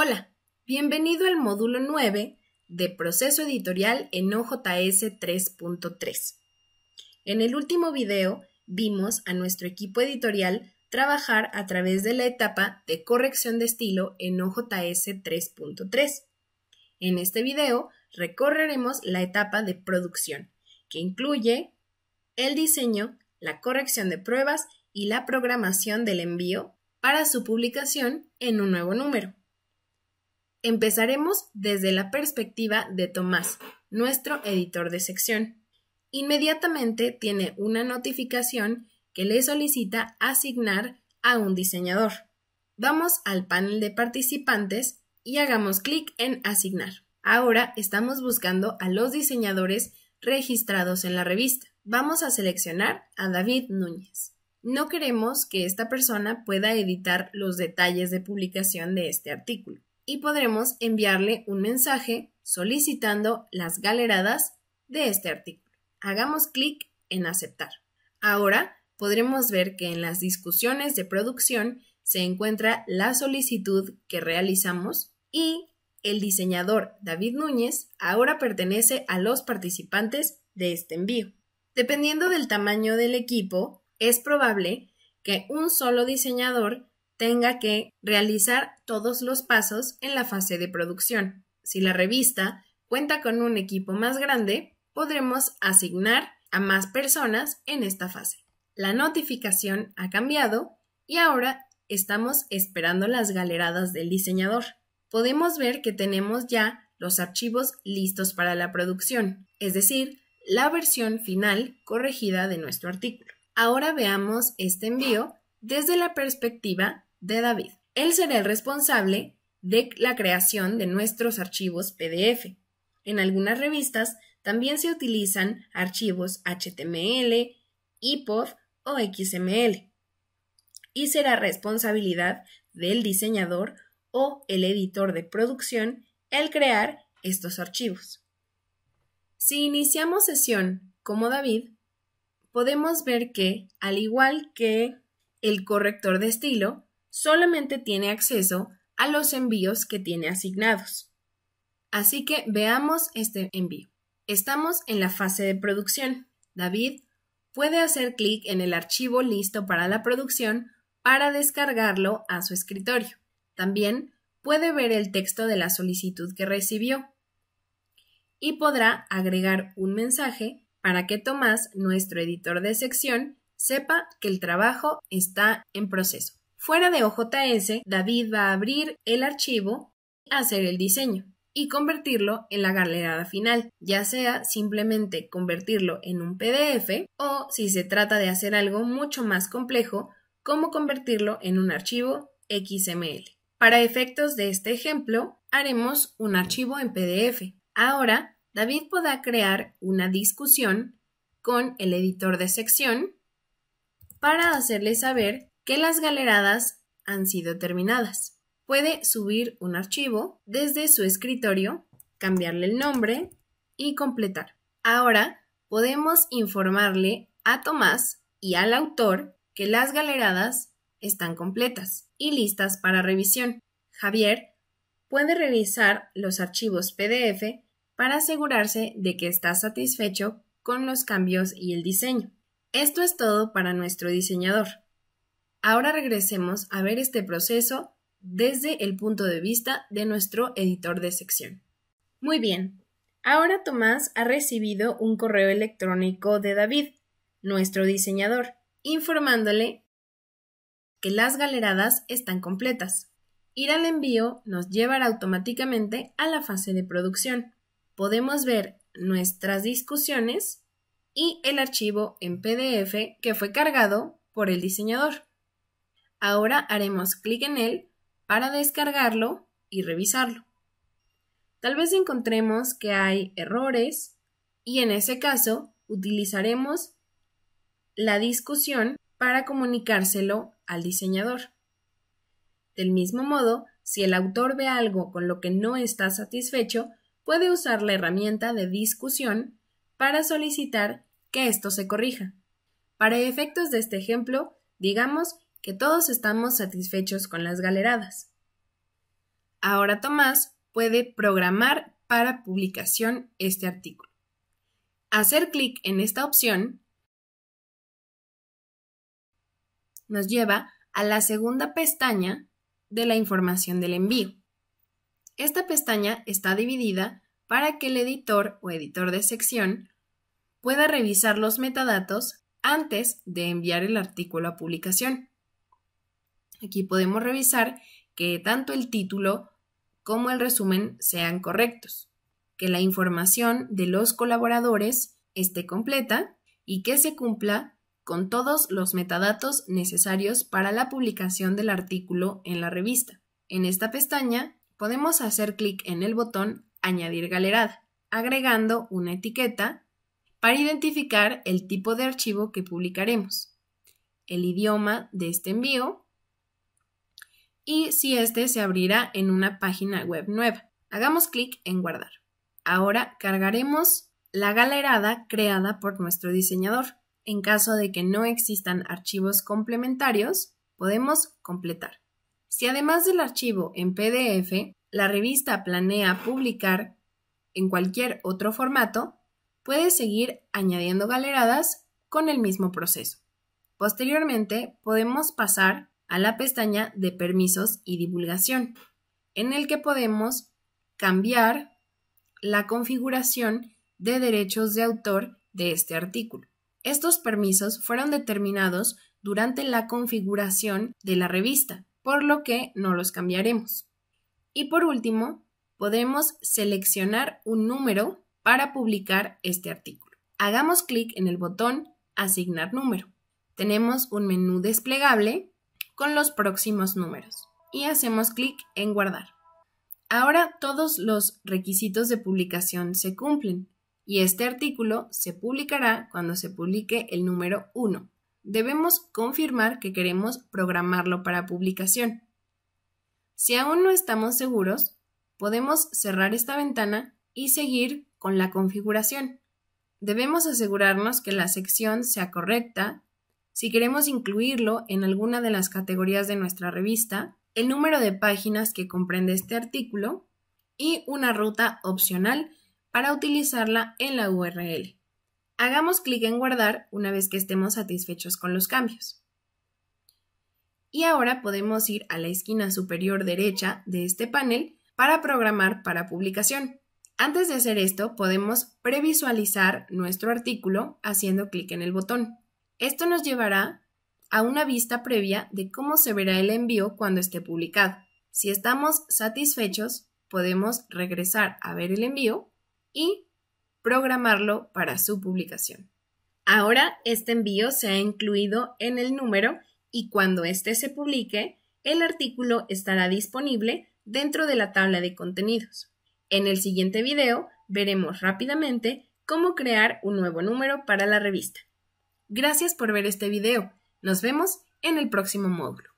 Hola, bienvenido al módulo 9 de proceso editorial en OJS 3.3. En el último video vimos a nuestro equipo editorial trabajar a través de la etapa de corrección de estilo en OJS 3.3. En este video recorreremos la etapa de producción, que incluye el diseño, la corrección de pruebas y la programación del envío para su publicación en un nuevo número. Empezaremos desde la perspectiva de Tomás, nuestro editor de sección. Inmediatamente tiene una notificación que le solicita asignar a un diseñador. Vamos al panel de participantes y hagamos clic en Asignar. Ahora estamos buscando a los diseñadores registrados en la revista. Vamos a seleccionar a David Núñez. No queremos que esta persona pueda editar los detalles de publicación de este artículo y podremos enviarle un mensaje solicitando las galeradas de este artículo. Hagamos clic en aceptar. Ahora podremos ver que en las discusiones de producción se encuentra la solicitud que realizamos y el diseñador David Núñez ahora pertenece a los participantes de este envío. Dependiendo del tamaño del equipo, es probable que un solo diseñador tenga que realizar todos los pasos en la fase de producción. Si la revista cuenta con un equipo más grande, podremos asignar a más personas en esta fase. La notificación ha cambiado y ahora estamos esperando las galeradas del diseñador. Podemos ver que tenemos ya los archivos listos para la producción, es decir, la versión final corregida de nuestro artículo. Ahora veamos este envío desde la perspectiva de David. Él será el responsable de la creación de nuestros archivos PDF. En algunas revistas también se utilizan archivos HTML, EPUB o XML. Y será responsabilidad del diseñador o el editor de producción el crear estos archivos. Si iniciamos sesión como David, podemos ver que, al igual que el corrector de estilo, solamente tiene acceso a los envíos que tiene asignados. Así que veamos este envío. Estamos en la fase de producción. David puede hacer clic en el archivo listo para la producción para descargarlo a su escritorio. También puede ver el texto de la solicitud que recibió y podrá agregar un mensaje para que Tomás, nuestro editor de sección, sepa que el trabajo está en proceso. Fuera de OJS, David va a abrir el archivo, hacer el diseño y convertirlo en la galerada final, ya sea simplemente convertirlo en un PDF o, si se trata de hacer algo mucho más complejo, como convertirlo en un archivo XML. Para efectos de este ejemplo, haremos un archivo en PDF. Ahora, David podrá crear una discusión con el editor de sección para hacerle saber que las galeradas han sido terminadas. Puede subir un archivo desde su escritorio, cambiarle el nombre y completar. Ahora podemos informarle a Tomás y al autor que las galeradas están completas y listas para revisión. Javier puede revisar los archivos PDF para asegurarse de que está satisfecho con los cambios y el diseño. Esto es todo para nuestro diseñador. Ahora regresemos a ver este proceso desde el punto de vista de nuestro editor de sección. Muy bien, ahora Tomás ha recibido un correo electrónico de David, nuestro diseñador, informándole que las galeradas están completas. Ir al envío nos llevará automáticamente a la fase de producción. Podemos ver nuestras discusiones y el archivo en PDF que fue cargado por el diseñador. Ahora haremos clic en él para descargarlo y revisarlo. Tal vez encontremos que hay errores y en ese caso utilizaremos la discusión para comunicárselo al diseñador. Del mismo modo, si el autor ve algo con lo que no está satisfecho, puede usar la herramienta de discusión para solicitar que esto se corrija. Para efectos de este ejemplo, digamos que todos estamos satisfechos con las galeradas. Ahora Tomás puede programar para publicación este artículo. Hacer clic en esta opción nos lleva a la segunda pestaña de la información del envío. Esta pestaña está dividida para que el editor o editor de sección pueda revisar los metadatos antes de enviar el artículo a publicación. Aquí podemos revisar que tanto el título como el resumen sean correctos, que la información de los colaboradores esté completa y que se cumpla con todos los metadatos necesarios para la publicación del artículo en la revista. En esta pestaña podemos hacer clic en el botón Añadir galerada, agregando una etiqueta para identificar el tipo de archivo que publicaremos, el idioma de este envío y si este se abrirá en una página web nueva. Hagamos clic en guardar. Ahora cargaremos la galerada creada por nuestro diseñador. En caso de que no existan archivos complementarios, podemos completar. Si además del archivo en PDF, la revista planea publicar en cualquier otro formato, puede seguir añadiendo galeradas con el mismo proceso. Posteriormente, podemos pasar a la pestaña de permisos y divulgación, en el que podemos cambiar la configuración de derechos de autor de este artículo. Estos permisos fueron determinados durante la configuración de la revista, por lo que no los cambiaremos. Y por último, podemos seleccionar un número para publicar este artículo. Hagamos clic en el botón Asignar número. Tenemos un menú desplegable con los próximos números y hacemos clic en guardar. Ahora todos los requisitos de publicación se cumplen y este artículo se publicará cuando se publique el número 1. Debemos confirmar que queremos programarlo para publicación. Si aún no estamos seguros, podemos cerrar esta ventana y seguir con la configuración. Debemos asegurarnos que la sección sea correcta si queremos incluirlo en alguna de las categorías de nuestra revista, el número de páginas que comprende este artículo y una ruta opcional para utilizarla en la URL. Hagamos clic en guardar una vez que estemos satisfechos con los cambios. Y ahora podemos ir a la esquina superior derecha de este panel para programar para publicación. Antes de hacer esto, podemos previsualizar nuestro artículo haciendo clic en el botón. Esto nos llevará a una vista previa de cómo se verá el envío cuando esté publicado. Si estamos satisfechos, podemos regresar a ver el envío y programarlo para su publicación. Ahora este envío se ha incluido en el número y cuando este se publique, el artículo estará disponible dentro de la tabla de contenidos. En el siguiente video veremos rápidamente cómo crear un nuevo número para la revista. Gracias por ver este video. Nos vemos en el próximo módulo.